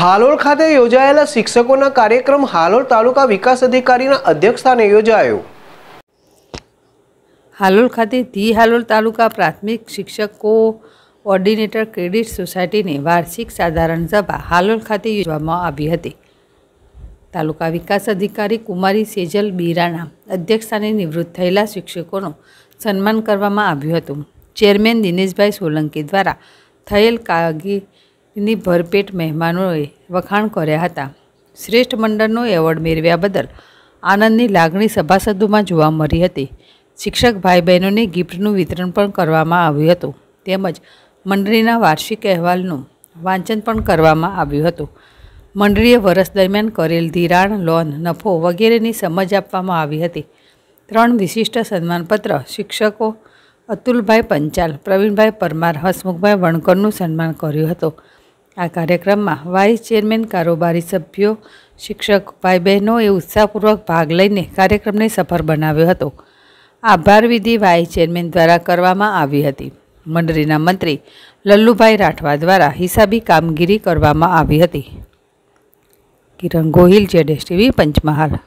હાલોલ ખાતે યોજાયેલા શિક્ષકોનો કાર્યક્રમ હાલોલ તાલુકા વિકાસ અધિકારીના અધ્યક્ષતાને યોજાયો હાલોલ ખાતે થી હાલોલ તાલુકા પ્રાથમિક શિક્ષકો કોઓર્ડિનેટર ક્રેડિટ સોસાયટીની વાર્ષિક સાધારણ સભા હાલોલ ખાતે યોજવામાં આવી હતી તાલુકા વિકાસ અધિકારી कुमारी સેજલ બીરાણા અધ્યક્ષતાને નિવૃત્ત થયેલા શિક્ષકોનો સન્માન કરવામાં આવ્યું હતું ચેરમેન દિનેશભાઈ સોલંકી દ્વારા થયેલ કાર્ય ની ભરપેટ મહેમાનોએ વખાણ કર્યા હતા શ્રેષ્ઠ મંડળનો એવોર્ડ મેળવ્યા બદલ આનંદની લાગણી સભાસદોમાં જોવા મળી હતી શિક્ષક ભાઈ બહેનોને ગિફ્ટનું વિતરણ પણ કરવામાં આવ્યું હતું તેમજ મંડળીના વાર્ષિક અહેવાલનું વાંચન પણ કરવામાં આવ્યું હતું મંડળિયે વર્ષ દરમિયાન કરેલ ધીરાણ લોન નફો વગેરેની સમજ આપવામાં આવી હતી ત્રણ વિશિષ્ટ સન્માનપત્ર શિક્ષકો અતુલભાઈ પંચાલ પ્રવીણભાઈ પરમાર હસમુખભાઈ વણકરનો સન્માન કર્યો હતો આ કાર્યક્રમમાં વાઇસ ચેરમેન કારોબારી સભ્યો શિક્ષક ભાઈ બહેનોએ ઉત્સાહપૂર્વક ભાગ લઈને કાર્યક્રમને સફળ બનાવ્યો હતો આભાર વિધિ વાઇસ ચેરમેન દ્વારા કરવામાં આવી હતી મંડળીના મંત્રી લલ્લુભાઈ રાઠવા દ્વારા હિસાબી કામગીરી કરવામાં આવી હતી કિરણ ગોહિલ જેડેશ ટીવી પંચમહાલ